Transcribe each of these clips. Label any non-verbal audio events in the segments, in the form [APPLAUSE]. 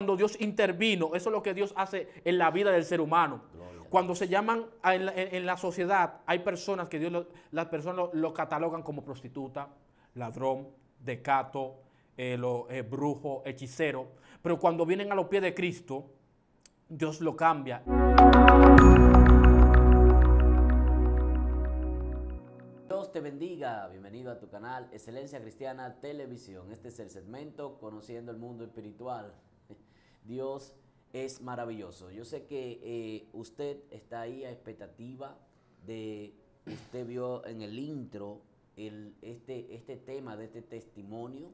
cuando Dios intervino, eso es lo que Dios hace en la vida del ser humano. Cuando se llaman en la, sociedad, hay personas que Dios, las personas lo, catalogan como prostituta, ladrón, decato, eh, lo, eh, brujo, hechicero. Pero cuando vienen a los pies de Cristo, Dios lo cambia. Dios te bendiga, bienvenido a tu canal Excelencia Cristiana Televisión. Este es el segmento Conociendo el Mundo Espiritual. Dios es maravilloso. Yo sé que eh, usted está ahí a expectativa de, usted vio en el intro el, este, este tema de este testimonio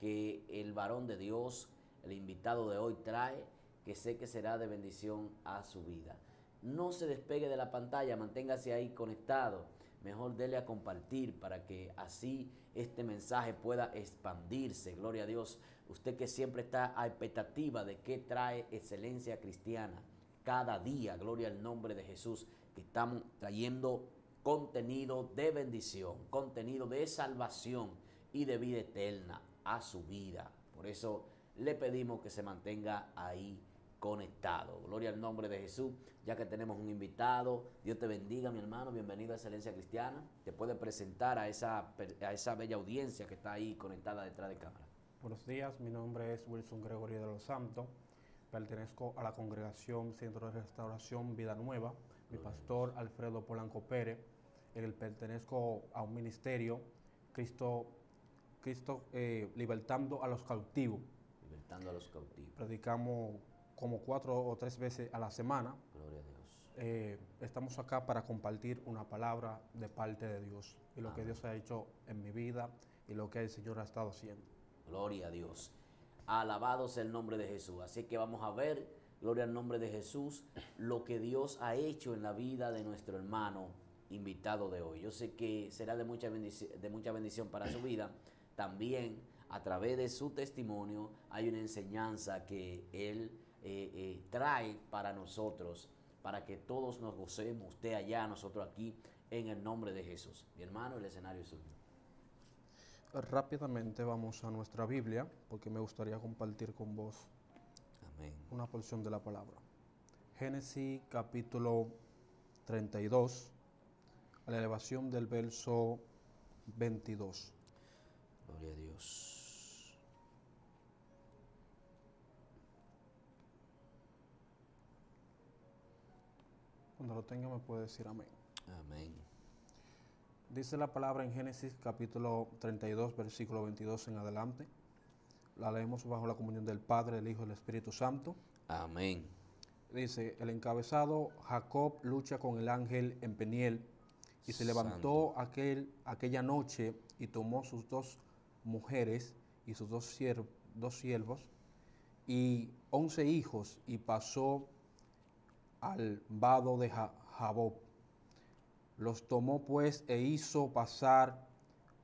que el varón de Dios, el invitado de hoy trae, que sé que será de bendición a su vida. No se despegue de la pantalla, manténgase ahí conectado mejor dele a compartir para que así este mensaje pueda expandirse. Gloria a Dios. Usted que siempre está a expectativa de qué trae excelencia cristiana cada día. Gloria al nombre de Jesús. Que estamos trayendo contenido de bendición, contenido de salvación y de vida eterna a su vida. Por eso le pedimos que se mantenga ahí conectado. Gloria al nombre de Jesús, ya que tenemos un invitado. Dios te bendiga, mi hermano. Bienvenido a Excelencia Cristiana. Te puede presentar a esa, esa bella audiencia que está ahí conectada detrás de cámara. Buenos días, mi nombre es Wilson Gregorio de los Santos. Pertenezco a la congregación Centro de Restauración Vida Nueva. Mi pastor Alfredo Polanco Pérez. el pertenezco a un ministerio, Cristo, Cristo eh, libertando a los cautivos. Libertando a los cautivos. Predicamos como cuatro o tres veces a la semana. Gloria a Dios. Eh, estamos acá para compartir una palabra de parte de Dios y lo que Dios ha hecho en mi vida y lo que el Señor ha estado haciendo. Gloria a Dios. Alabado sea el nombre de Jesús. Así que vamos a ver, gloria al nombre de Jesús, lo que Dios ha hecho en la vida de nuestro hermano invitado de hoy. Yo sé que será de mucha, de mucha bendición para su vida. También a través de su testimonio hay una enseñanza que él eh, eh, trae para nosotros, para que todos nos gocemos, usted allá, nosotros aquí, en el nombre de Jesús. Mi hermano, el escenario es suyo. Rápidamente vamos a nuestra Biblia, porque me gustaría compartir con vos una porción de la palabra. Génesis capítulo 32, a la elevación del verso 22. Gloria a Dios. Cuando lo tenga me puede decir amén. Amén. Dice la palabra en Génesis capítulo 32, versículo 22 en adelante. La leemos bajo la comunión del Padre, el Hijo y el Espíritu Santo. Amén. Dice, el encabezado Jacob lucha con el ángel en Peniel y se levantó aquel, aquella noche y tomó sus dos mujeres y sus dos, siervos y once hijos y pasó al vado de Jabob. Los tomó pues e hizo pasar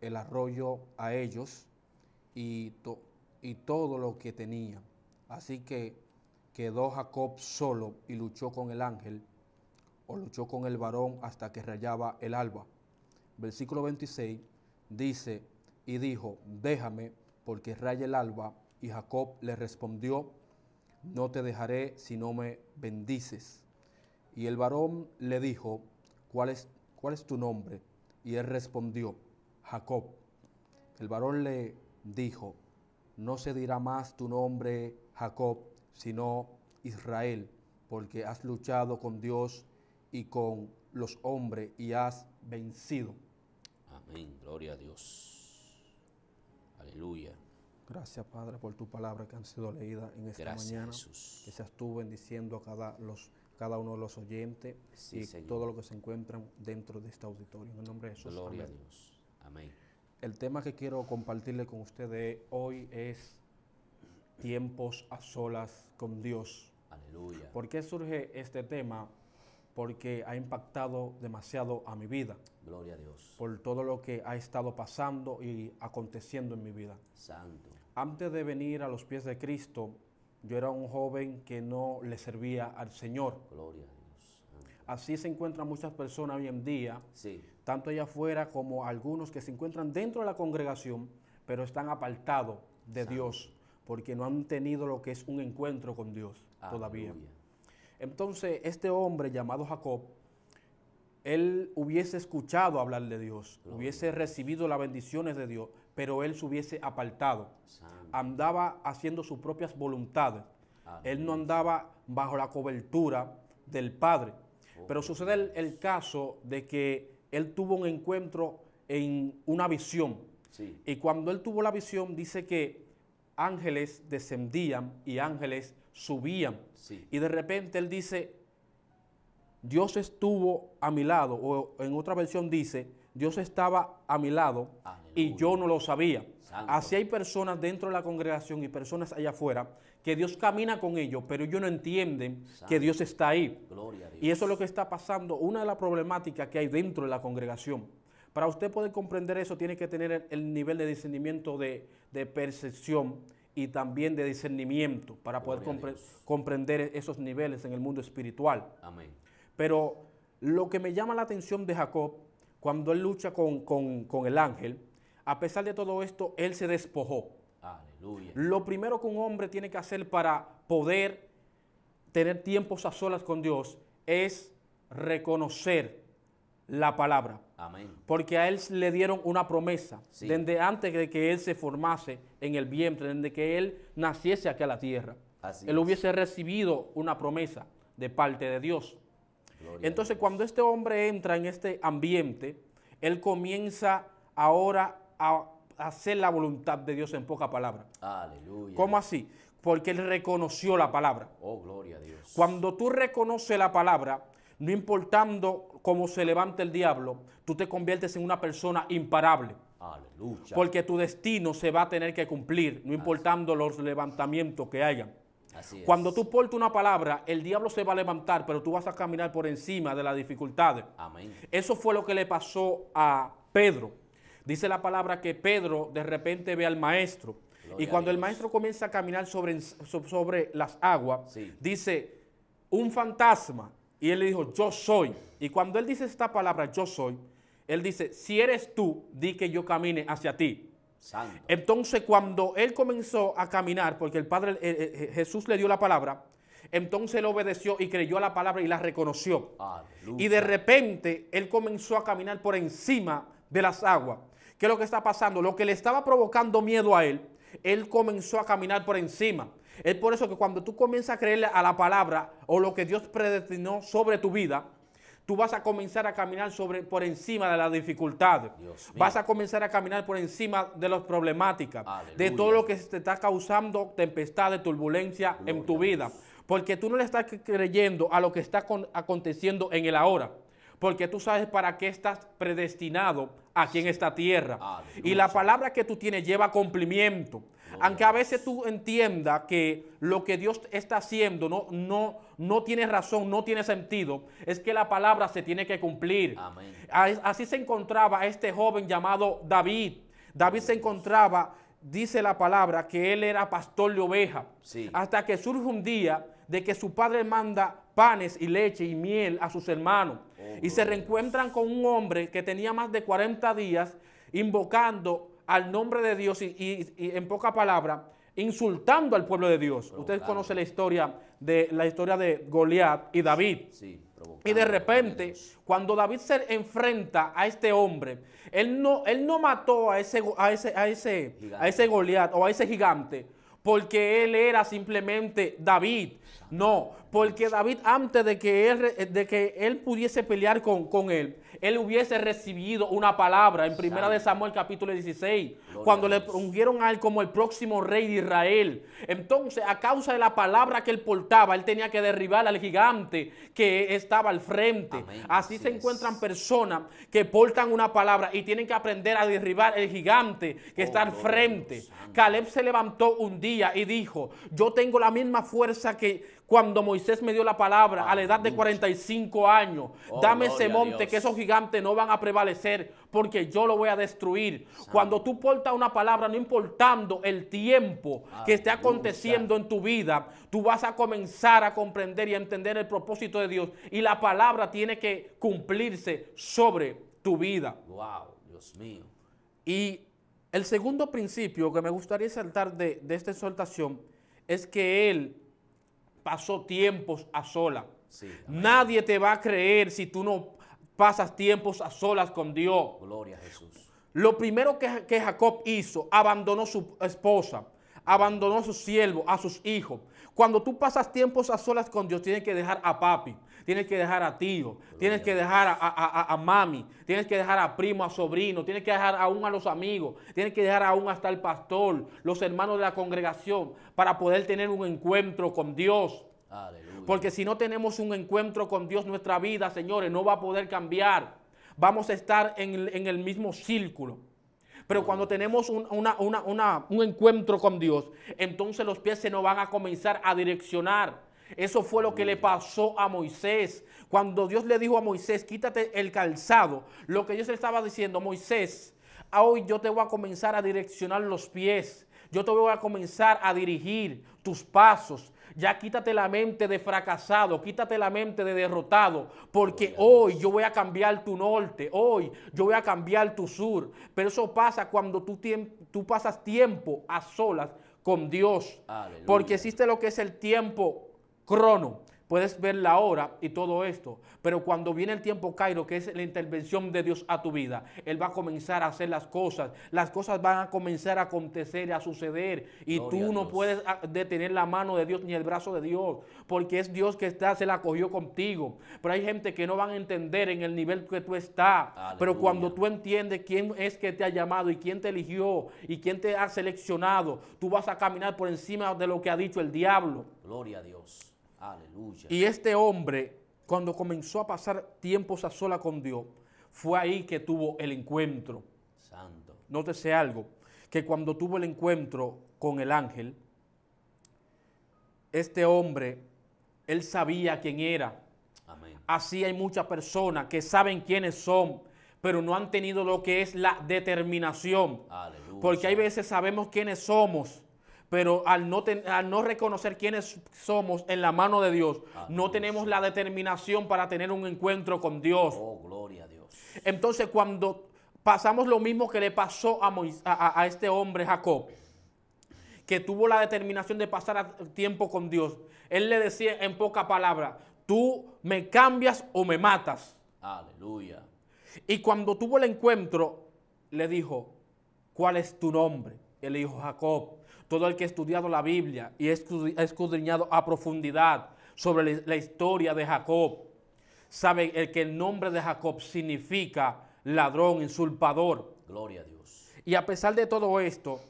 el arroyo a ellos y, y todo lo que tenía. Así que quedó Jacob solo y luchó con el ángel o luchó con el varón hasta que rayaba el alba. Versículo 26 dice, y dijo, déjame porque raya el alba. Y Jacob le respondió, no te dejaré si no me bendices. Y el varón le dijo, ¿cuál es, cuál es tu nombre? Y él respondió, Jacob. El varón le dijo, no se dirá más tu nombre Jacob, sino Israel, porque has luchado con Dios y con los hombres y has vencido. Amén, gloria a Dios. Aleluya. Gracias, Padre, por tu palabra que han sido leída en esta Gracias, mañana. Jesús. Que seas tú bendiciendo a cada los cada uno de los oyentes y todo lo que se encuentran dentro de este auditorio. En el nombre de Jesús. Gloria a Dios. Amén. El tema que quiero compartirle con ustedes hoy es tiempos a solas con Dios. Aleluya. ¿Por qué surge este tema? Porque ha impactado demasiado a mi vida. Gloria a Dios. Por todo lo que ha estado pasando y aconteciendo en mi vida. Santo. Antes de venir a los pies de Cristo, yo era un joven que no le servía al Señor. Gloria a Dios. Así se encuentran muchas personas hoy en día, tanto allá afuera como algunos que se encuentran dentro de la congregación, pero están apartados de Dios porque no han tenido lo que es un encuentro con Dios todavía. Entonces, este hombre llamado Jacob, él hubiese escuchado hablar de Dios, hubiese recibido las bendiciones de Dios, pero él se hubiese apartado. Andaba haciendo sus propias voluntades. Él no andaba bajo la cobertura del Padre. Oh, pero sucede el, caso de que él tuvo un encuentro en una visión. Y cuando él tuvo la visión, dice que ángeles descendían y ángeles subían. Y de repente él dice, Dios estuvo a mi lado, o en otra versión dice, Dios estaba a mi lado y yo no lo sabía. Así hay personas dentro de la congregación y personas allá afuera que Dios camina con ellos, pero ellos no entienden que Dios está ahí. Y eso es lo que está pasando, una de las problemáticas que hay dentro de la congregación. Para usted poder comprender eso, tiene que tener el, nivel de discernimiento de, percepción y también de discernimiento para poder comprender esos niveles en el mundo espiritual. Amén. Pero lo que me llama la atención de Jacob, cuando él lucha con, el ángel, a pesar de todo esto, él se despojó. Lo primero que un hombre tiene que hacer para poder tener tiempos a solas con Dios es reconocer la palabra. Amén. Porque a él le dieron una promesa desde antes de que él se formase en el vientre, desde que él naciese aquí a la tierra. él hubiese recibido una promesa de parte de Dios. Entonces, cuando este hombre entra en este ambiente, él comienza ahora a hacer la voluntad de Dios en poca palabra. Aleluya. ¿Cómo así? Porque él reconoció la palabra. Oh, gloria a Dios. Cuando tú reconoces la palabra, no importando cómo se levanta el diablo, tú te conviertes en una persona imparable. Aleluya. Porque tu destino se va a tener que cumplir, no importando los levantamientos que hayan. Cuando tú portas una palabra, el diablo se va a levantar, pero tú vas a caminar por encima de las dificultades. Eso fue lo que le pasó a Pedro. Dice la palabra que Pedro de repente ve al maestro. y cuando el maestro comienza a caminar sobre, sobre las aguas, dice, un fantasma. Y él le dijo, yo soy. Y cuando él dice esta palabra, yo soy, él dice, si eres tú, di que yo camine hacia ti. Entonces, cuando él comenzó a caminar, porque el Padre eh, eh, eh, Jesús le dio la palabra, entonces él obedeció y creyó a la palabra y la reconoció. Y de repente él comenzó a caminar por encima de las aguas. ¿Qué es lo que está pasando? Lo que le estaba provocando miedo a él, él comenzó a caminar por encima. Es por eso que cuando tú comienzas a creerle a la palabra o lo que Dios predestinó sobre tu vida, tú vas a comenzar a caminar sobre, por encima de las dificultades. Vas a comenzar a caminar por encima de las problemáticas, de todo lo que te está causando tempestad, de turbulencia en tu vida. Porque tú no le estás creyendo a lo que está aconteciendo en el ahora porque tú sabes para qué estás predestinado aquí en esta tierra. Y la palabra que tú tienes lleva cumplimiento. Aunque a veces tú entiendas que lo que Dios está haciendo no, no, no tiene razón, no tiene sentido, es que la palabra se tiene que cumplir. Así se encontraba este joven llamado David. David se encontraba, dice la palabra, que él era pastor de oveja. Hasta que surge un día de que su padre manda panes y leche y miel a sus hermanos. Oh, y se reencuentran con un hombre que tenía más de 40 días invocando al nombre de Dios y en poca palabra insultando al pueblo de Dios. Ustedes conocen la historia de la historia de Goliat y David. Sí, y de repente, cuando David se enfrenta a este hombre, él no, él no mató a ese, a ese, a ese, a ese Goliat o a ese gigante porque él era simplemente David. No, porque David antes de que él, de que él pudiese pelear con, con él, él hubiese recibido una palabra en primera de Samuel capítulo 16, cuando le ungieron a él como el próximo rey de Israel. Entonces, a causa de la palabra que él portaba, él tenía que derribar al gigante que estaba al frente. Así, se encuentran personas que portan una palabra y tienen que aprender a derribar el gigante que oh, está al frente. Caleb se levantó un día y dijo, yo tengo la misma fuerza que cuando Moisés me dio la palabra a la edad de 45 años. Oh, dame ese monte que esos gigantes no van a prevalecer porque yo lo voy a destruir. Cuando tú portas una palabra, no importando el tiempo que esté aconteciendo en tu vida, tú vas a comenzar a comprender y a entender el propósito de Dios. Y la palabra tiene que cumplirse sobre tu vida. Wow, Dios mío. Y el segundo principio que me gustaría saltar de, de esta exhortación es que Él pasó tiempos a solas. Nadie te va a creer si tú no pasas tiempos a solas con Dios. Gloria a Jesús. Lo primero que, que Jacob hizo, abandonó su esposa abandonó a sus siervos, a sus hijos. Cuando tú pasas tiempos a solas con Dios, tienes que dejar a papi, tienes que dejar a tío, tienes que dejar a, mami, tienes que dejar a primo, a sobrino, tienes que dejar aún a los amigos, tienes que dejar aún hasta el pastor, los hermanos de la congregación, para poder tener un encuentro con Dios. Porque si no tenemos un encuentro con Dios, nuestra vida, señores, no va a poder cambiar. Vamos a estar en el mismo círculo. Pero cuando tenemos un, encuentro con Dios, entonces los pies se nos van a comenzar a direccionar. Eso fue lo que le pasó a Moisés. Cuando Dios le dijo a Moisés, quítate el calzado, lo que Dios le estaba diciendo, Moisés, hoy yo te voy a comenzar a direccionar los pies. Yo te voy a comenzar a dirigir tus pasos. Ya quítate la mente de fracasado, quítate la mente de derrotado, porque hoy yo voy a cambiar tu norte, hoy yo voy a cambiar tu sur. Pero eso pasa cuando tú, tú pasas tiempo a solas con Dios, porque existe lo que es el tiempo crono puedes ver la hora y todo esto, pero cuando viene el tiempo Cairo, que es la intervención de Dios a tu vida, Él va a comenzar a hacer las cosas, las cosas van a comenzar a acontecer, a suceder, y tú no puedes ah, detener la mano de Dios ni el brazo de Dios, porque es Dios que está, se la cogió contigo, pero hay gente que no van a entender en el nivel que tú estás, pero cuando tú entiendes quién es que te ha llamado y quién te eligió y quién te ha seleccionado, tú vas a caminar por encima de lo que ha dicho el diablo. Gloria a Dios. Y este hombre, cuando comenzó a pasar tiempos a sola con Dios, fue ahí que tuvo el encuentro. Santo. Nótese algo, que cuando tuvo el encuentro con el ángel, este hombre, él sabía quién era. Así hay muchas personas que saben quiénes son, pero no han tenido lo que es la determinación. Porque hay veces sabemos quiénes somos, pero al no, no reconocer quiénes somos en la mano de Dios, ah, no tenemos la determinación para tener un encuentro con Dios. Oh, gloria a Dios. Entonces, cuando pasamos lo mismo que le pasó a, a, este hombre, Jacob, que tuvo la determinación de pasar tiempo con Dios, él le decía en poca palabra, tú me cambias o me matas. Aleluya. Y cuando tuvo el encuentro, le dijo, ¿cuál es tu nombre? Él le dijo, Jacob todo el que ha estudiado la Biblia y ha escudriñado a profundidad sobre la historia de Jacob, sabe que el nombre de Jacob significa ladrón, insulpador. Gloria a Dios. Y a pesar de todo esto,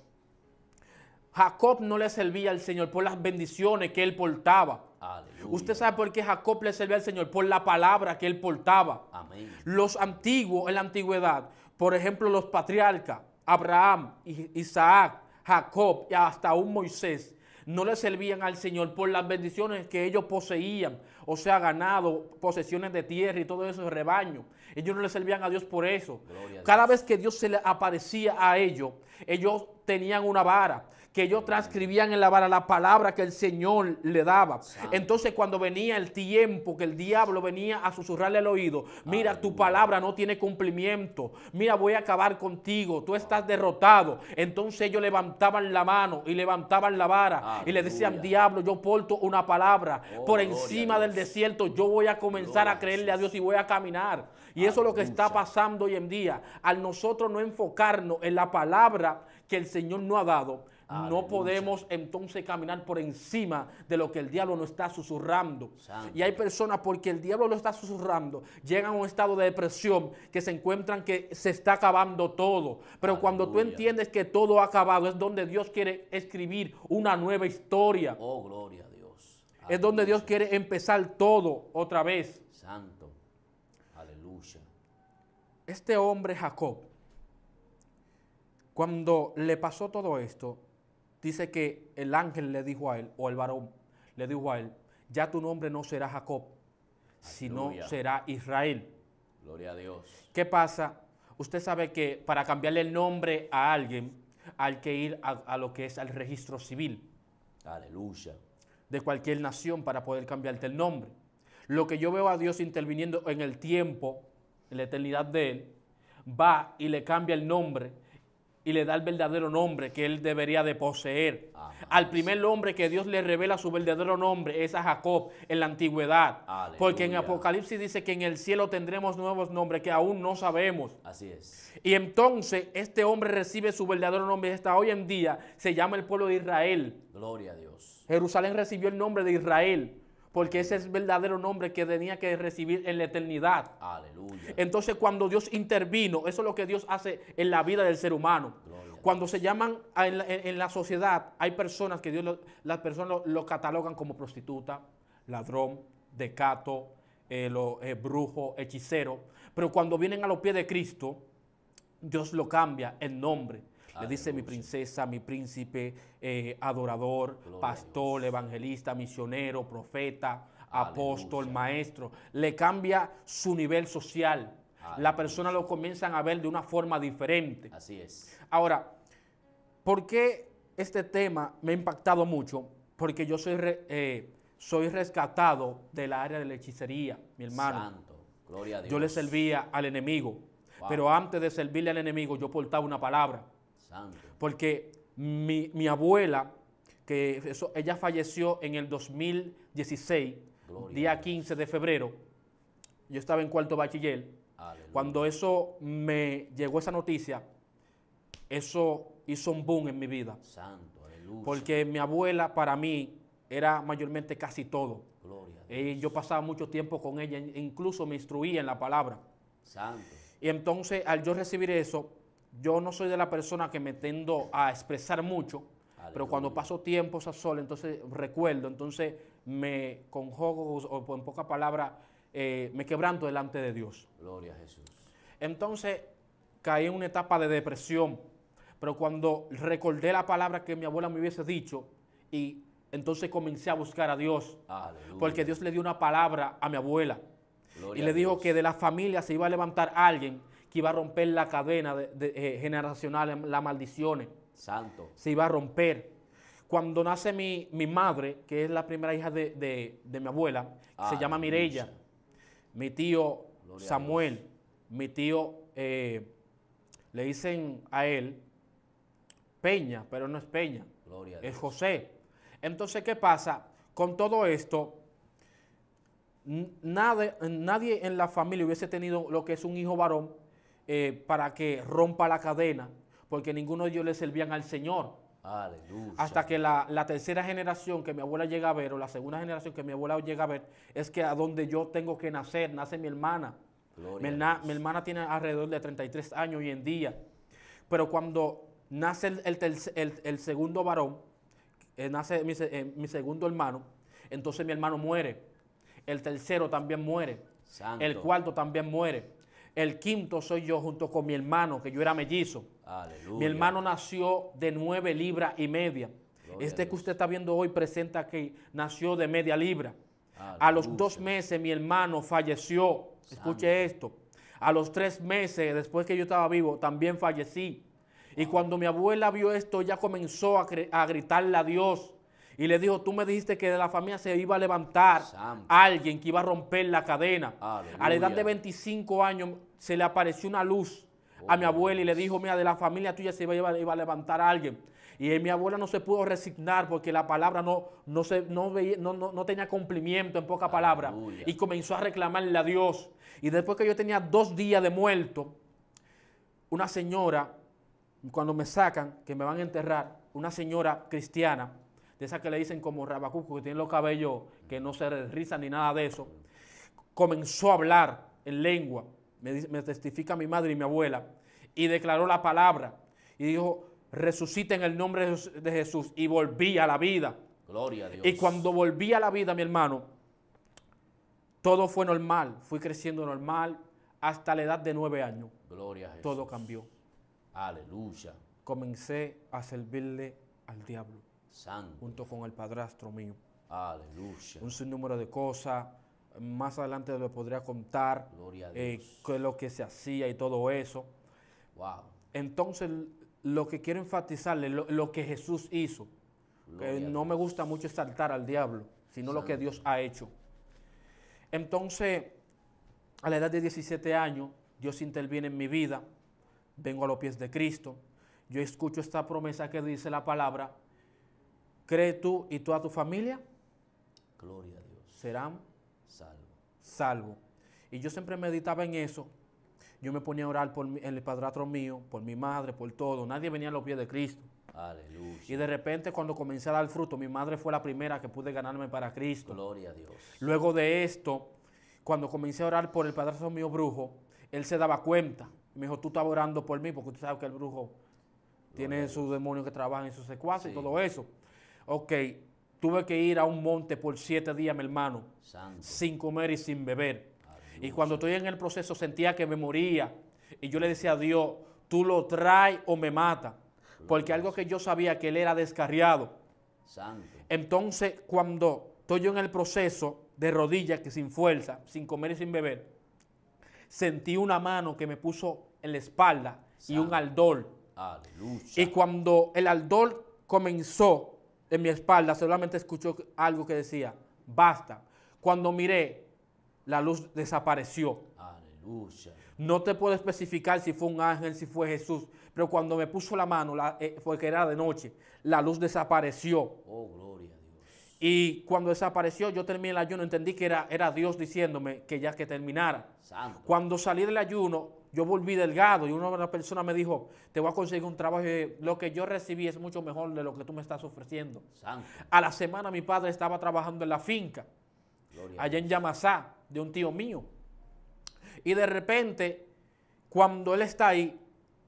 Jacob no le servía al Señor por las bendiciones que él portaba. Usted sabe por qué Jacob le servía al Señor, por la palabra que él portaba. Los antiguos en la antigüedad, por ejemplo, los patriarcas, Abraham, Isaac, Jacob y hasta un Moisés no le servían al Señor por las bendiciones que ellos poseían, o sea, ganado, posesiones de tierra y todo eso, rebaño. Ellos no le servían a Dios por eso. Cada vez que Dios se le aparecía a ellos, ellos tenían una vara que ellos transcribían en la vara la palabra que el Señor le daba. Entonces cuando venía el tiempo que el diablo venía a susurrarle al oído, mira, tu palabra no tiene cumplimiento, mira, voy a acabar contigo, tú estás derrotado. Entonces ellos levantaban la mano y levantaban la vara y le decían, diablo, yo porto una palabra. Oh, por encima del desierto yo voy a comenzar a creerle a Dios y voy a caminar. Y eso es lo que está pasando hoy en día. Al nosotros no enfocarnos en la palabra que el Señor no ha dado, no podemos entonces caminar por encima de lo que el diablo nos está susurrando. Y hay personas, porque el diablo lo está susurrando, llegan a un estado de depresión que se encuentran que se está acabando todo. Pero cuando tú entiendes que todo ha acabado, es donde Dios quiere escribir una nueva historia. Oh, gloria a Dios. Es donde Dios quiere empezar todo otra vez. Santo. Aleluya. Este hombre, Jacob, cuando le pasó todo esto, dice que el ángel le dijo a él, o el varón le dijo a él, ya tu nombre no será Jacob, sino será Israel. Gloria a Dios. ¿Qué pasa? Usted sabe que para cambiarle el nombre a alguien hay que ir a, lo que es al registro civil. Aleluya. De cualquier nación para poder cambiarte el nombre. Lo que yo veo a Dios interviniendo en el tiempo, en la eternidad de Él, va y le cambia el nombre y le da el verdadero nombre que él debería de poseer. Al primer hombre que Dios le revela su verdadero nombre es a Jacob en la antigüedad. Porque en Apocalipsis dice que en el cielo tendremos nuevos nombres que aún no sabemos. Así es. Y entonces este hombre recibe su verdadero nombre y hasta hoy en día se llama el pueblo de Israel. Gloria a Dios. Jerusalén recibió el nombre de Israel porque ese es el verdadero nombre que tenía que recibir en la eternidad. Aleluya. Entonces, cuando Dios intervino, eso es lo que Dios hace en la vida del ser humano. Cuando se llaman en la, sociedad, hay personas que Dios, las personas lo, catalogan como prostituta, ladrón, decato, eh, eh, brujo, hechicero. Pero cuando vienen a los pies de Cristo, Dios lo cambia en nombre le dice mi princesa, mi príncipe, eh, adorador, pastor, evangelista, misionero, profeta, apóstol, maestro. Le cambia su nivel social. La persona lo comienzan a ver de una forma diferente. Así es. Ahora, ¿por qué este tema me ha impactado mucho? Porque yo soy, eh, soy rescatado del área de la hechicería, mi hermano. Santo. Gloria a Dios. Yo le servía al enemigo. Pero antes de servirle al enemigo, yo portaba una palabra. Porque mi, abuela, que eso, ella falleció en el 2016, día 15 de febrero, yo estaba en cuarto bachiller. Cuando eso me llegó esa noticia, eso hizo un boom en mi vida. Santo, aleluya. Porque mi abuela para mí era mayormente casi todo. Gloria. Y yo pasaba mucho tiempo con ella, incluso me instruía en la palabra. Santo. Y entonces al yo recibir eso, yo no soy de la persona que me tendo a expresar mucho, pero cuando paso tiempos a sol, entonces recuerdo, entonces me conjugo, o en pocas palabras, eh, me quebranto delante de Dios. Gloria a Jesús. Entonces caí en una etapa de depresión, pero cuando recordé la palabra que mi abuela me hubiese dicho, y entonces comencé a buscar a Dios, porque Dios le dio una palabra a mi abuela. y le dijo que de la familia se iba a levantar alguien que iba a romper la cadena eh, generacional, las maldiciones. Santo. Se iba a romper. Cuando nace mi, madre, que es la primera hija de, mi abuela, se ah, llama Mirella, mi tío Samuel, mi tío, eh, le dicen a él Peña, pero no es Peña, es José. Entonces, ¿qué pasa? Con todo esto, Nadie, nadie, en la familia hubiese tenido lo que es un hijo varón eh, para que rompa la cadena, porque ninguno de ellos le servían al Señor. Hasta que la, tercera generación que mi abuela llega a ver, o la segunda generación que mi abuela llega a ver, es que a donde yo tengo que nacer, nace mi hermana. Mi, hermana tiene alrededor de 33 años hoy en día. Pero cuando nace el, segundo varón, eh, nace eh, mi, segundo hermano, entonces mi hermano muere. El tercero también muere. El cuarto también muere. El quinto soy yo junto con mi hermano, que yo era mellizo. Mi hermano nació de nueve libras y media. este que usted está viendo hoy presenta que nació de media libra. A los dos meses mi hermano falleció. Escuche esto. A los tres meses, después que yo estaba vivo, también fallecí. Y cuando mi abuela vio esto, ya comenzó a, gritarle a Dios. Y le dijo, tú me dijiste que de la familia se iba a levantar alguien que iba a romper la cadena. A la edad de 25 años, se le apareció una luz a mi oh, abuela y le dijo, mira, de la familia tuya se iba, a levantar alguien. Y mi abuela no se pudo resignar porque la palabra no, no, se, no, no, tenía cumplimiento en poca palabra. Y comenzó a reclamarle a Dios. Y después que yo tenía dos días de muerto, una señora, cuando me sacan, que me van a enterrar, una señora cristiana, de esas que le dicen como rabacuco, que tiene los cabellos que no se rizan ni nada de eso, comenzó a hablar en lengua me, testifica mi madre y mi abuela, y declaró la palabra y dijo, resucita en el nombre de Jesús y volví a la vida. Gloria a Dios. Y cuando volví a la vida, mi hermano, todo fue normal, fui creciendo normal hasta la edad de nueve años. Gloria a Jesús. Todo cambió. Aleluya. Comencé a servirle al diablo. Santo. Junto con el padrastro mío. Aleluya. Un sinnúmero de cosas más adelante lo podría contar eh, lo que se hacía y todo eso. Wow. Entonces, lo que quiero enfatizarle, lo, que Jesús hizo, no me gusta mucho saltar al diablo, sino lo que Dios ha hecho. Entonces, a la edad de 17 años, Dios interviene en mi vida, vengo a los pies de Cristo, yo escucho esta promesa que dice la palabra, cree tú y toda tu familia, Gloria a Dios. serán salvo. Salvo. Y yo siempre meditaba en eso. Yo me ponía a orar por el padrastro mío, por mi madre, por todo. Nadie venía a los pies de Cristo. Aleluya. Y de repente cuando comencé a dar fruto, mi madre fue la primera que pude ganarme para Cristo. Gloria a Dios. Luego de esto, cuando comencé a orar por el padrastro mío brujo, él se daba cuenta. Me dijo, tú estás orando por mí, porque tú sabes que el brujo tiene sus demonios que trabajan en sus secuaces y todo eso. Ok, Tuve que ir a un monte por siete días, mi hermano, sin comer y sin beber. Y cuando estoy en el proceso sentía que me moría. Y yo le decía a Dios, tú lo traes o me mata. Porque algo que yo sabía que él era descarriado. Entonces, cuando estoy yo en el proceso de rodillas, que sin fuerza, sin comer y sin beber, sentí una mano que me puso en la espalda y un aldol. Y cuando el aldol comenzó, en mi espalda solamente escuchó algo que decía, basta. Cuando miré, la luz desapareció. Aleluya. No te puedo especificar si fue un ángel, si fue Jesús, pero cuando me puso la mano, eh, fue que era de noche, la luz desapareció. Oh, gloria Y cuando desapareció, yo terminé el ayuno, entendí que era, era Dios diciéndome que ya que terminara. Cuando salí del ayuno, yo volví delgado y una persona me dijo, te voy a conseguir un trabajo, lo que yo recibí es mucho mejor de lo que tú me estás ofreciendo. A la semana mi padre estaba trabajando en la finca, allá en Yamasá, de un tío mío. Y de repente, cuando él está ahí,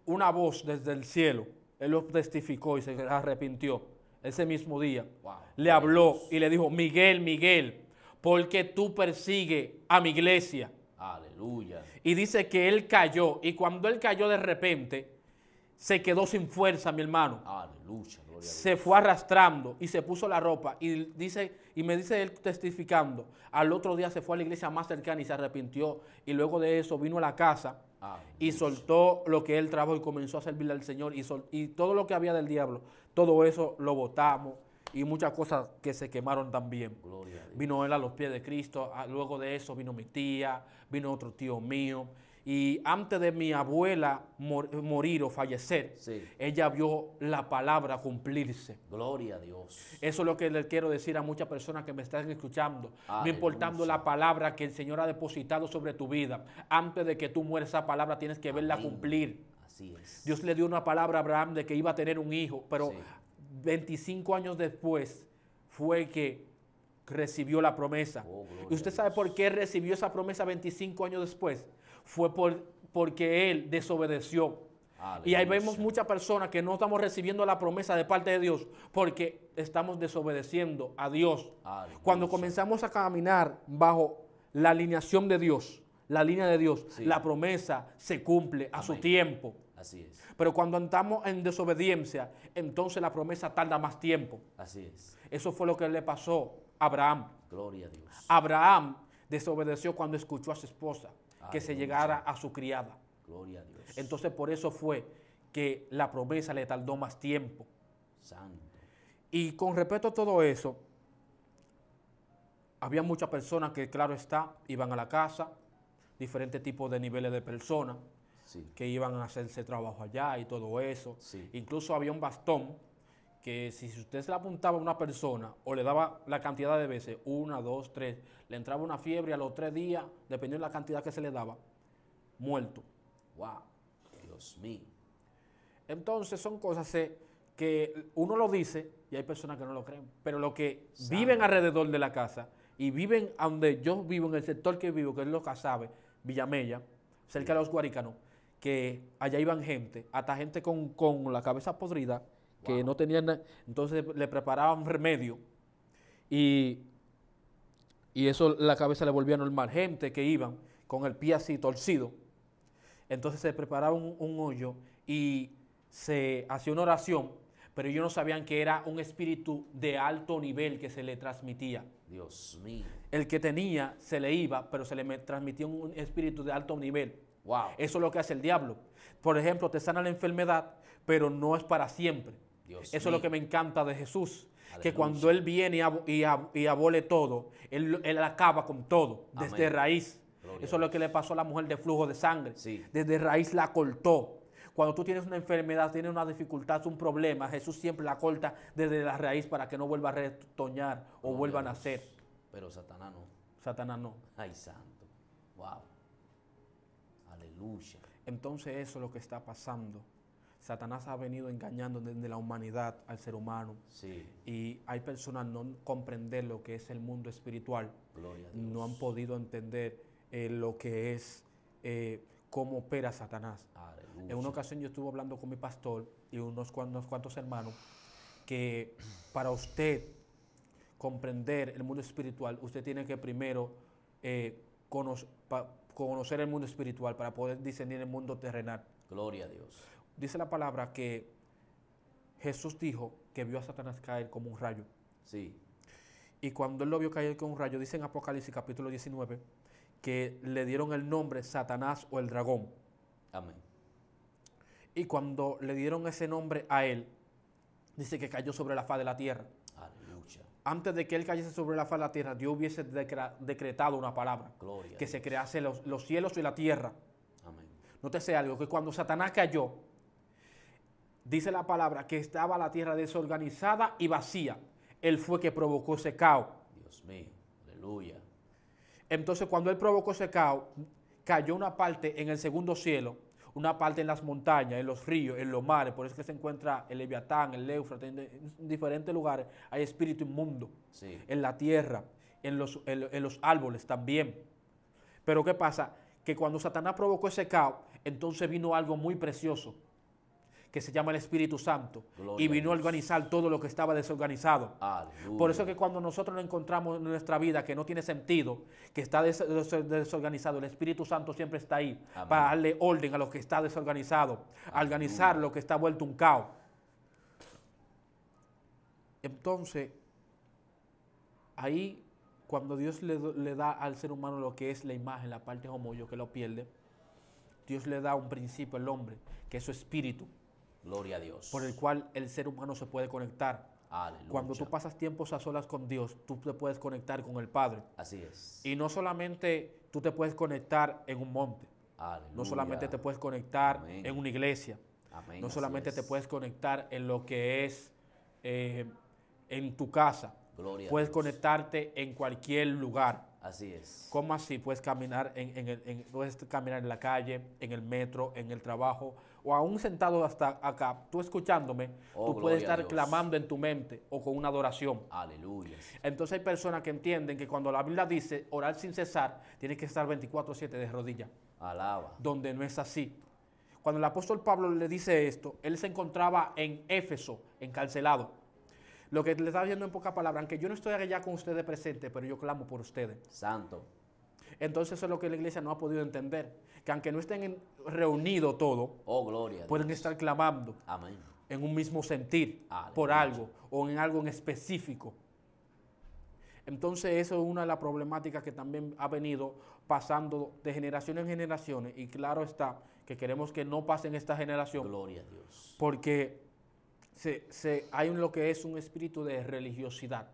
una voz desde el cielo, él lo testificó y se arrepintió ese mismo día. Le habló y le dijo, Miguel, Miguel, porque tú persigues a mi iglesia? Aleluya. Y dice que él cayó y cuando él cayó de repente, se quedó sin fuerza, mi hermano. Aleluya. se fue arrastrando y se puso la ropa y dice y me dice él testificando, al otro día se fue a la iglesia más cercana y se arrepintió y luego de eso vino a la casa y soltó lo que él trajo y comenzó a servirle al Señor y, y todo lo que había del diablo, todo eso lo botamos y muchas cosas que se quemaron también. Gloria Vino él a los pies de Cristo, luego de eso vino mi tía, vino otro tío mío. Y antes de mi abuela morir o fallecer, ella vio la palabra cumplirse. Gloria a Dios. Eso es lo que le quiero decir a muchas personas que me están escuchando. Me importando la palabra que el Señor ha depositado sobre tu vida, antes de que tú mueras esa palabra tienes que verla cumplir. Así es. Dios le dio una palabra a Abraham de que iba a tener un hijo, pero 25 años después fue que recibió la promesa. Oh, ¿Y usted sabe por qué recibió esa promesa 25 años después? Fue porque él desobedeció. Y ahí vemos muchas personas que no estamos recibiendo la promesa de parte de Dios porque estamos desobedeciendo a Dios. Cuando comenzamos a caminar bajo la alineación de Dios, la línea de Dios, la promesa se cumple a su tiempo. Pero cuando andamos en desobediencia, entonces la promesa tarda más tiempo. Así es. Eso fue lo que le pasó a Abraham. Gloria a Dios. Abraham desobedeció cuando escuchó a su esposa que se llegara a su criada. Gloria a Dios. Entonces por eso fue que la promesa le tardó más tiempo. Y con respecto a todo eso, había muchas personas que, claro está, iban a la casa, diferentes tipos de niveles de personas que iban a hacerse trabajo allá y todo eso. Incluso había un bastón que si usted se le apuntaba a una persona o le daba la cantidad de veces, una, dos, tres, le entraba una fiebre a los tres días, dependiendo de la cantidad que se le daba, muerto. ¡Wow! Dios mío. Entonces son cosas eh, que uno lo dice y hay personas que no lo creen, pero lo que viven alrededor de la casa y viven donde yo vivo, en el sector que vivo, que es que sabe, Villamella, cerca de los Guaricanos, que allá iban gente, hasta gente con, la cabeza podrida, que no tenían, entonces le preparaban remedio y, eso la cabeza le volvía normal. Gente que iban con el pie así torcido, entonces se preparaba un, un hoyo y se hacía una oración, pero ellos no sabían que era un espíritu de alto nivel que se le transmitía. Dios mío. El que tenía se le iba, pero se le transmitía un espíritu de alto nivel. Eso es lo que hace el diablo. Por ejemplo, te sana la enfermedad, pero no es para siempre. Eso es lo que me encanta de Jesús. Que cuando Él viene y, abole todo, él, acaba con todo, desde raíz. Eso es lo que le pasó a la mujer de flujo de sangre. Desde raíz la cortó. Cuando tú tienes una enfermedad, tienes una dificultad, un problema, Jesús siempre la corta desde la raíz para que no vuelva a retoñar o vuelvan vuelva a nacer. Pero Satanás no. Satanás no. Ay, santo. Wow. Entonces eso es lo que está pasando. Satanás ha venido engañando desde la humanidad al ser humano. Y hay personas no comprender lo que es el mundo espiritual. No han podido entender eh, lo que es, eh, cómo opera Satanás. En una ocasión yo estuve hablando con mi pastor y unos, cuantos hermanos que para usted comprender el mundo espiritual, usted tiene que primero eh, conocer conocer el mundo espiritual, para poder discernir el mundo terrenal. Gloria a Dios. Dice la palabra que Jesús dijo que vio a Satanás caer como un rayo. Sí. Y cuando él lo vio caer como un rayo, dice en Apocalipsis capítulo 19 que le dieron el nombre Satanás o el dragón. Amén. Y cuando le dieron ese nombre a él, dice que cayó sobre la faz de la tierra antes de que él cayese sobre la faz de la tierra, Dios hubiese decretado una palabra. que se crease los, cielos y la tierra. Amén. Nótese algo, que cuando Satanás cayó, dice la palabra que estaba la tierra desorganizada y vacía. Él fue que provocó ese caos. Dios mío, aleluya. Entonces cuando él provocó ese caos, cayó una parte en el segundo cielo una parte en las montañas, en los ríos, en los mares, por eso que se encuentra el Leviatán, el Éufrates, en, diferentes lugares hay espíritu inmundo, en la tierra, en los, en los árboles también. Pero ¿qué pasa? Que cuando Satanás provocó ese caos, entonces vino algo muy precioso, que se llama el Espíritu Santo y vino a organizar todo lo que estaba desorganizado. Por eso que cuando nosotros nos encontramos en nuestra vida que no tiene sentido, que está desorganizado, el Espíritu Santo siempre está ahí para darle orden a lo que está desorganizado, organizar lo que está vuelto un caos. Entonces, ahí cuando Dios le, da al ser humano lo que es la imagen, la parte homoyo que lo pierde, Dios le da un principio al hombre, que es su espíritu. Gloria a Dios. Por el cual el ser humano se puede conectar. Cuando tú pasas tiempos a solas con Dios, tú te puedes conectar con el Padre. Así es. Y no solamente tú te puedes conectar en un monte. No solamente te puedes conectar en una iglesia. No solamente te puedes conectar en lo que es eh, en tu casa. Gloria puedes conectarte en cualquier lugar. Así es. ¿Cómo así? Puedes caminar en, caminar en la calle, en el metro, en el trabajo, o aún sentado hasta acá, tú escuchándome, oh, tú puedes estar clamando en tu mente o con una adoración. Aleluya. Entonces hay personas que entienden que cuando la Biblia dice orar sin cesar, tienes que estar 24-7 de rodilla. Alaba. Donde no es así. Cuando el apóstol Pablo le dice esto, él se encontraba en Éfeso, encarcelado. Lo que les está diciendo en pocas palabras, aunque yo no estoy allá con ustedes presentes, pero yo clamo por ustedes. Santo. Entonces eso es lo que la iglesia no ha podido entender, que aunque no estén reunidos todos, oh, gloria pueden estar clamando en un mismo sentir por algo o en algo en específico. Entonces eso es una de las problemáticas que también ha venido pasando de generación en generación y claro está que queremos que no pasen esta generación. Gloria a Dios. Porque se, hay un, lo que es un espíritu de religiosidad.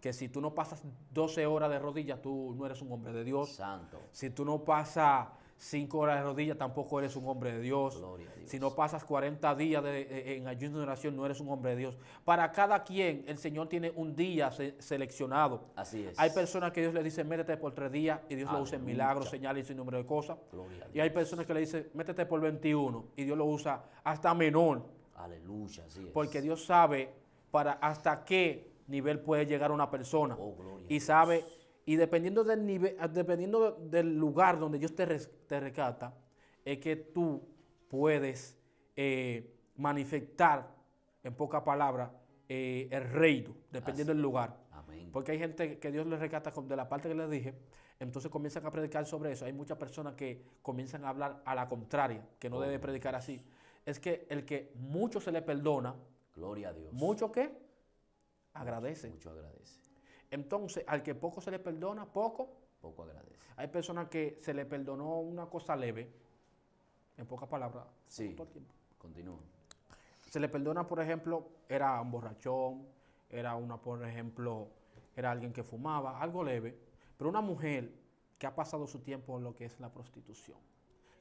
Que si tú no pasas 12 horas de rodillas, tú no eres un hombre de Dios. Santo. Si tú no pasas 5 horas de rodillas, tampoco eres un hombre de Dios. Si no pasas 40 días eh, eh, en ayuno de oración, no eres un hombre de Dios. Para cada quien, el Señor tiene un día seleccionado. Así es. Hay personas que Dios le dice, métete por 3 días y Dios lo usa en milagros, señales y número de cosas. Y hay personas que le dicen métete por 21 y Dios lo usa hasta menor Aleluya, Porque Dios sabe para hasta qué nivel puede llegar una persona. Oh, y sabe, y dependiendo del nivel, dependiendo del lugar donde Dios te, recata te es que tú puedes eh, manifestar, en pocas palabras, eh, el reino, dependiendo del lugar. Porque hay gente que Dios le recata de la parte que les dije, entonces comienzan a predicar sobre eso. Hay muchas personas que comienzan a hablar a la contraria, que no oh, debe predicar así es que el que mucho se le perdona, gloria a Dios. Mucho que agradece. Mucho, agradece. Entonces, al que poco se le perdona, poco poco agradece. Hay personas que se le perdonó una cosa leve, en pocas palabras. Sí. Continúa. Se le perdona, por ejemplo, era un borrachón, era una, por ejemplo, era alguien que fumaba, algo leve, pero una mujer que ha pasado su tiempo en lo que es la prostitución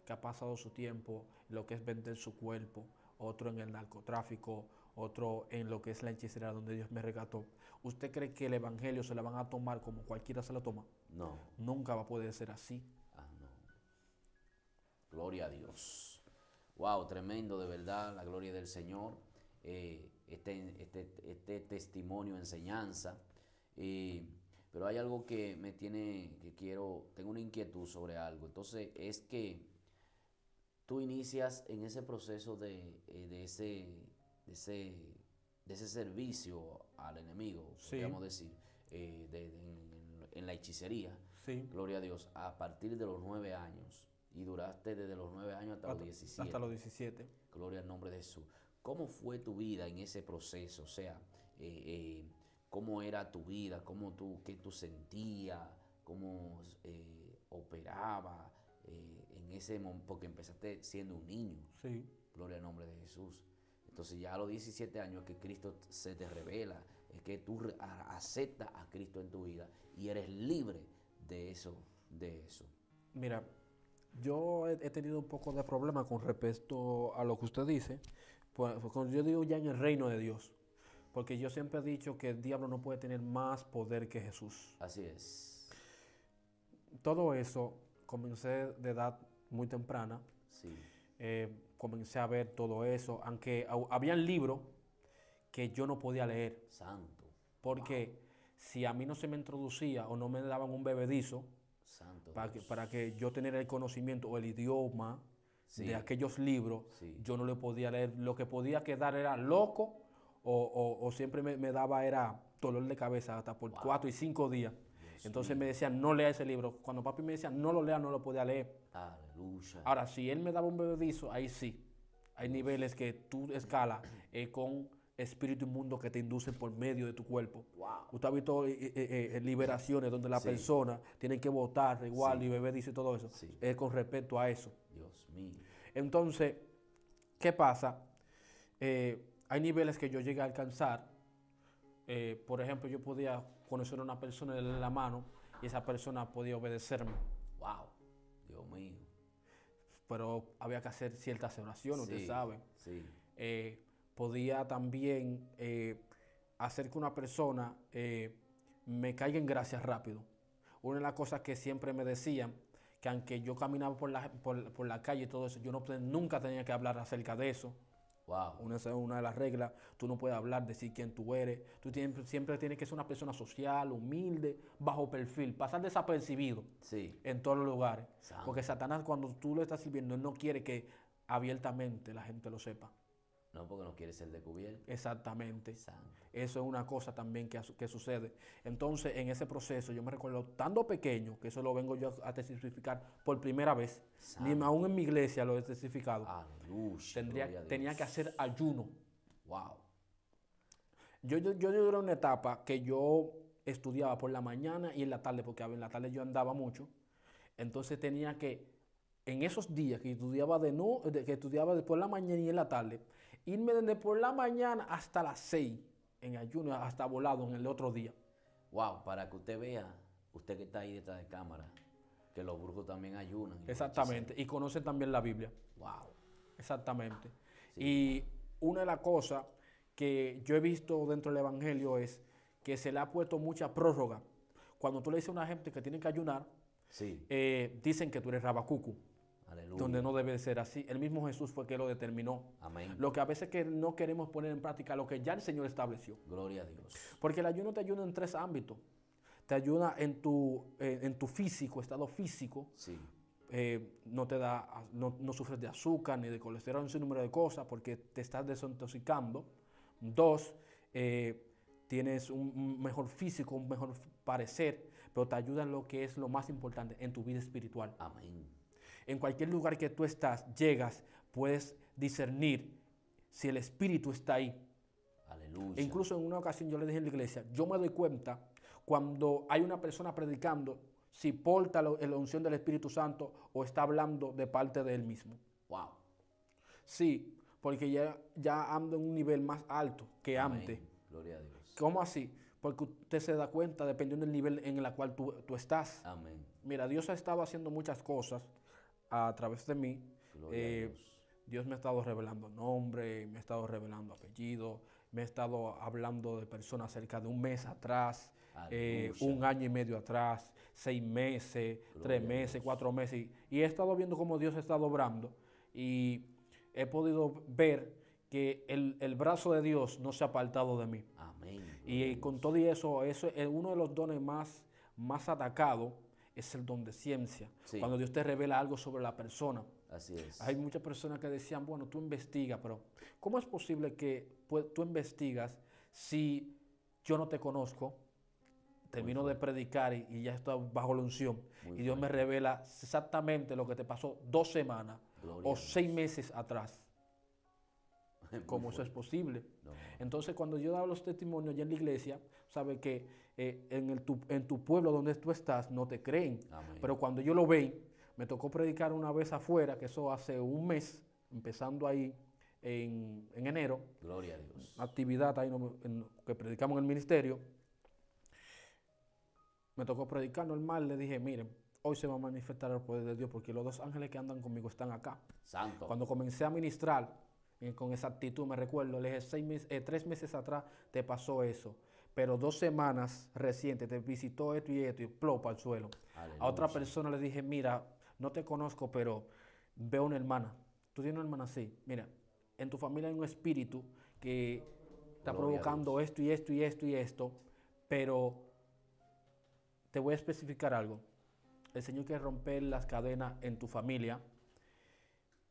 que ha pasado su tiempo lo que es vender su cuerpo, otro en el narcotráfico, otro en lo que es la hechicera donde Dios me regató. ¿Usted cree que el Evangelio se la van a tomar como cualquiera se la toma? No. Nunca va a poder ser así. Ah, no. Gloria a Dios. Wow, tremendo de verdad, la gloria del Señor. Eh, este, este, este, testimonio, enseñanza. Eh, pero hay algo que me tiene, que quiero, tengo una inquietud sobre algo. Entonces, es que tú inicias en ese proceso de, eh, ese, servicio al enemigo, podríamos decir, eh, en, la hechicería, sí. gloria a Dios, a partir de los nueve años. Y duraste desde los nueve años hasta, los diecisiete. Hasta los diecisiete. Gloria al nombre de Jesús. ¿Cómo fue tu vida en ese proceso? O sea, eh, ¿cómo era tu vida? ¿Cómo tú, ¿Qué tú sentías? ¿Cómo operaba? ese porque empezaste siendo un niño. Sí. Gloria al nombre de Jesús. Entonces ya a los 17 años que Cristo se te revela, es que tú aceptas a Cristo en tu vida y eres libre de eso, de eso. Mira, yo he tenido un poco de problema con respecto a lo que usted dice, pues, pues yo digo ya en el reino de Dios, porque yo siempre he dicho que el diablo no puede tener más poder que Jesús. Así es. Todo eso comencé de edad muy temprana. Eh, comencé a ver todo eso, aunque habían libros que yo no podía leer. Santo. Porque si a mí no se me introducía o no me daban un bebedizo Santo para, que, para, que, yo tener el conocimiento o el idioma de aquellos libros, yo no le podía leer. Lo que podía quedar era loco o, o, siempre me, daba era dolor de cabeza hasta por cuatro y cinco días. Entonces me decían, no lea ese libro. Cuando papi me decía, no lo lea, no lo podía leer. Aleluya. Ahora, si él me daba un bebedizo, ahí sí. Hay niveles que tú escalas eh, con espíritu inmundo que te inducen por medio de tu cuerpo. Usted ha visto eh, eh, liberaciones donde la persona tiene que votar igual y bebedizo y todo eso. Es con respecto a eso. Dios mío. Entonces, ¿qué pasa? hay niveles que yo llegué a alcanzar. por ejemplo, yo podía conocer a una persona en la mano y esa persona podía obedecerme. ¡Wow! Dios mío. Pero había que hacer ciertas oraciones, ustedes saben. Sí. Eh, podía también eh, hacer que una persona eh, me caiga en gracia rápido. Una de las cosas que siempre me decían, que aunque yo caminaba por la, por la calle y todo eso, yo no, nunca tenía que hablar acerca de eso Wow. Una, es una de las reglas. Tú no puedes hablar, decir quién tú eres. Tú siempre tienes que ser una persona social, humilde, bajo perfil, pasar desapercibido sí. en todos los lugares. Porque Satanás, cuando tú lo estás sirviendo, él no quiere que abiertamente la gente lo sepa. No, porque no quiere ser descubierto. Exactamente. Eso es una cosa también que, que, sucede. Entonces, en ese proceso, yo me recuerdo tanto pequeño, que eso lo vengo yo a testificar por primera vez, ni ni aún en mi iglesia lo he testificado. tenía que hacer ayuno. Wow. Yo, yo, yo duré una etapa que yo estudiaba por la mañana y en la tarde, porque en la tarde yo andaba mucho. Entonces tenía que, en esos días que estudiaba de no, que estudiaba la mañana y en la tarde, irme desde por la mañana hasta las 6 en ayuno, hasta volado en el otro día. Wow, para que usted vea, usted que está ahí detrás de cámara, que los brujos también ayunan. Exactamente, y conoce también la Biblia. Wow. Exactamente. Y una de las cosas que yo he visto dentro del Evangelio es que se le ha puesto mucha prórroga. Cuando tú le dices a una gente que tiene que ayunar, sí. Eh, dicen que tú eres rabacucu donde no debe ser así. El mismo Jesús fue que lo determinó. Amén. Lo que a veces que no queremos poner en práctica, lo que ya el Señor estableció. Gloria a Dios. Porque el ayuno te ayuda en tres ámbitos. Te ayuda en tu, eh, en tu físico, estado físico. Sí. Eh, no te da, sufres de azúcar ni de colesterol, un número de cosas, porque te estás desintoxicando. Dos, eh, tienes un mejor físico, un mejor parecer, pero te ayuda en lo que es lo más importante, en tu vida espiritual. Amén. En cualquier lugar que tú estás, llegas, puedes discernir si el Espíritu está ahí. Aleluya. incluso en una ocasión yo le dije en la iglesia, yo me doy cuenta cuando hay una persona predicando si porta la unción del Espíritu Santo o está hablando de parte de él mismo. Wow. Sí, porque ya, ya ando en un nivel más alto que antes. Gloria a Dios. ¿Cómo así? Porque usted se da cuenta dependiendo del nivel en el cual tú, tú estás. Amén. Mira, Dios ha estado haciendo muchas cosas a través de mí, eh, Dios. me ha estado revelando nombre, me ha estado revelando apellido, me ha estado hablando de personas cerca de un mes atrás, eh, un año y medio atrás, seis meses, tres meses, cuatro meses. Y, he estado viendo cómo Dios está obrando y he podido ver que el, brazo de Dios no se ha apartado de mí. Y con todo eso, eso es uno de los dones más, más atacados es el don de ciencia. Cuando Dios te revela algo sobre la persona. Así Hay muchas personas que decían, bueno, tú investiga pero ¿cómo es posible que tú investigas si yo no te conozco? Termino de predicar y, ya estoy bajo la unción. y Dios me revela exactamente lo que te pasó dos semanas o seis meses atrás. [LAUGHS] como eso es posible. Entonces, cuando yo daba los testimonios allá en la iglesia, sabe que eh, en, tu, en tu pueblo donde tú estás no te creen, pero cuando yo lo veo, me tocó predicar una vez afuera, que eso hace un mes, empezando ahí en, enero. Gloria a Dios. Actividad ahí que predicamos en el ministerio. Me tocó predicar normal, le dije, miren, hoy se va a manifestar el poder de Dios porque los dos ángeles que andan conmigo están acá. Santo. Cuando comencé a ministrar, eh, con esa actitud me recuerdo, le dije, eh, tres meses atrás te pasó eso, pero dos semanas recientes te visitó esto y esto y plopa al suelo. A otra persona le dije, mira, no te conozco, pero veo una hermana. Tú tienes una hermana así. Mira, en tu familia hay un espíritu que está provocando esto y esto y esto y esto, pero te voy a especificar algo. El Señor quiere romper las cadenas en tu familia.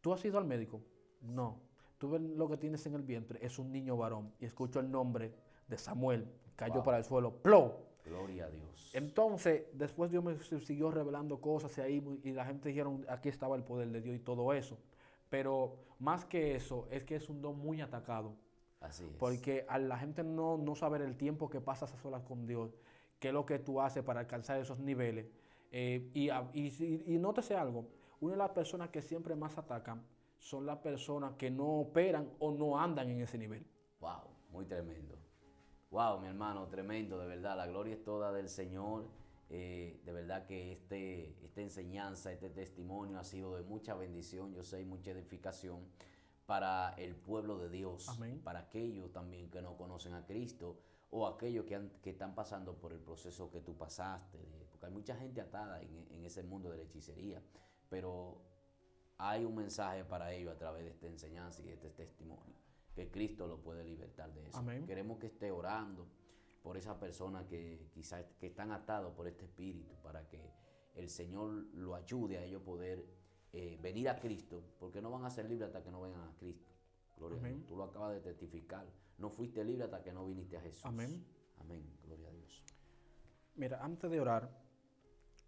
¿Tú has ido al médico? No tú ves lo que tienes en el vientre, es un niño varón. Y escucho el nombre de Samuel, cayó para el suelo, ¡plo! Gloria a Dios. Entonces, después Dios me siguió revelando cosas y ahí y la gente dijeron, aquí estaba el poder de Dios y todo eso. Pero más que eso, es que es un don muy atacado. Así es. Porque a la gente no, no saber el tiempo que pasas a solas con Dios, qué es lo que tú haces para alcanzar esos niveles. Eh, y, y, y, y, nótese algo, una de las personas que siempre más atacan son las personas que no operan o no andan en ese nivel. Wow, muy tremendo. Wow, mi hermano, tremendo, de verdad. La gloria es toda del Señor. Eh, de verdad que este, esta enseñanza, este testimonio ha sido de mucha bendición, yo sé, mucha edificación para el pueblo de Dios, para aquellos también que no conocen a Cristo o aquellos que, que, están pasando por el proceso que tú pasaste, porque hay mucha gente atada en, en ese mundo de la hechicería, pero hay un mensaje para ellos a través de esta enseñanza y de este testimonio, que Cristo lo puede libertar de eso. Queremos que esté orando por esas personas que quizás que están atados por este espíritu, para que el Señor lo ayude a ellos poder eh, venir a Cristo, porque no van a ser libres hasta que no vengan a Cristo. Gloria a Tú lo acabas de testificar. No fuiste libre hasta que no viniste a Jesús. Amén. Amén. Gloria a Dios. Mira, antes de orar,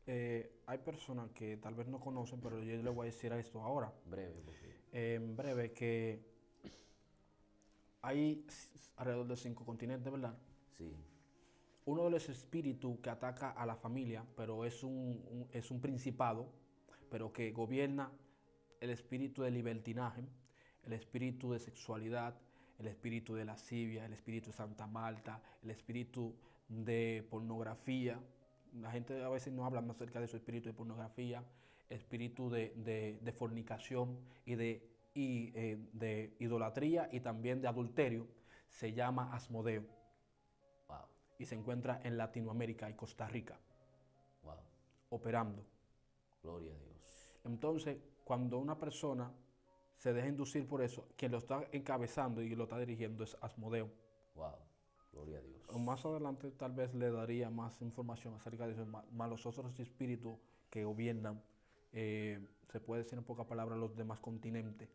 eh, hay personas que tal vez no conocen, pero yo les voy a decir esto ahora. Breve, En breve, que hay alrededor de cinco continentes, ¿verdad? Sí. Uno de los espíritus que ataca a la familia, pero es un, es un principado, pero que gobierna el espíritu de libertinaje, el espíritu de sexualidad, el espíritu de lascivia, el espíritu de Santa malta el espíritu de pornografía, la gente a veces no habla más acerca de su espíritu de pornografía, espíritu de, fornicación y, de, eh, de, idolatría y también de adulterio. Se llama Asmodeo. Y se encuentra en Latinoamérica y Costa Rica. Operando. Gloria a Dios. Entonces, cuando una persona se deja inducir por eso, quien lo está encabezando y lo está dirigiendo es Asmodeo. Wow. Gloria a Dios más adelante tal vez le daría más información acerca de eso, malos los otros espíritus que gobiernan, eh, se puede decir en pocas palabras, los demás continentes.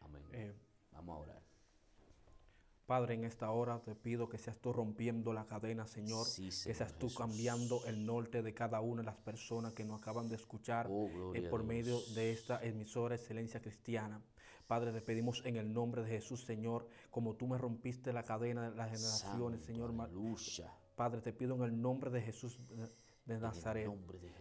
Amén. Eh, Vamos a orar. Padre, en esta hora te pido que seas tú rompiendo la cadena, Señor. que seas tú cambiando el norte de cada una de las personas que nos acaban de escuchar oh, eh, por medio de esta emisora Excelencia Cristiana. Padre, te pedimos en el nombre de Jesús, Señor, como tú me rompiste la cadena de las generaciones, Señor. Padre, te pido en el nombre de Jesús de Nazaret,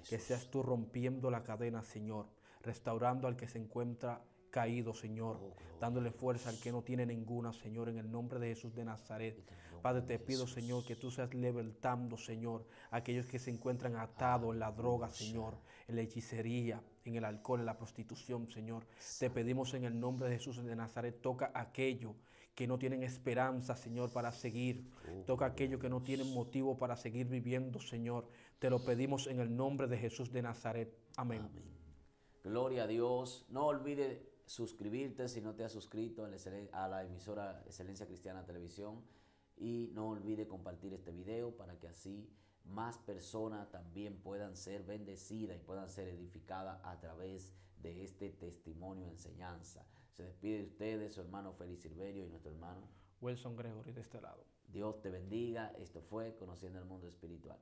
que seas tú rompiendo la cadena, Señor, restaurando al que se encuentra caído, Señor, oh, dándole fuerza al que no tiene ninguna, Señor, en el nombre de Jesús de Nazaret. Padre, te pido, Señor, que tú seas levantando, Señor, aquellos que se encuentran atados en la droga, Señor, en la hechicería, en el alcohol, en la prostitución, Señor. Te pedimos en el nombre de Jesús de Nazaret, toca aquello que no tienen esperanza, Señor, para seguir. Oh, toca aquello que no tienen motivo para seguir viviendo, Señor. Te lo pedimos en el nombre de Jesús de Nazaret. Amén. Amén. Gloria a Dios. No olvide suscribirte si no te has suscrito a la emisora Excelencia Cristiana Televisión y no olvide compartir este video para que así más personas también puedan ser bendecidas y puedan ser edificadas a través de este testimonio enseñanza. Se despide de ustedes su hermano Félix Silverio y nuestro hermano Wilson Gregory de este lado. Dios te bendiga. Esto fue Conociendo el Mundo Espiritual.